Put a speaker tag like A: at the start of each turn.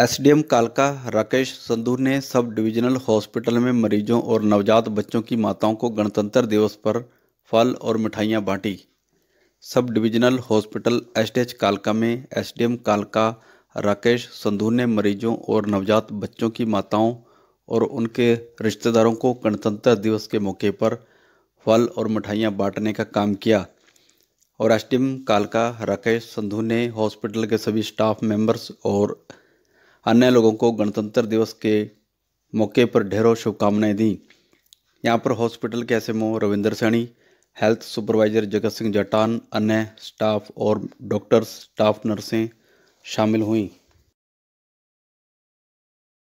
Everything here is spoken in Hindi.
A: एसडीएम कालका राकेश संधू ने सब डिवीजनल हॉस्पिटल में मरीजों और नवजात बच्चों की माताओं को गणतंत्र दिवस पर फल और मिठाइयां बांटी सब डिवीजनल हॉस्पिटल एसडीएच कालका में एसडीएम कालका राकेश संधू ने मरीजों और नवजात बच्चों की माताओं और उनके रिश्तेदारों को गणतंत्र दिवस के मौके पर फल और मिठाइयाँ बांटने का काम किया और एसडीएम कालका राकेश संधू ने हॉस्पिटल के सभी स्टाफ मेंबर्स और अन्य लोगों को गणतंत्र दिवस के मौके पर ढेरों शुभकामनाएं दी यहाँ पर हॉस्पिटल के एस रविंदर सैनी हेल्थ सुपरवाइजर जगत सिंह जटान अन्य स्टाफ और डॉक्टर्स स्टाफ नर्सें शामिल हुई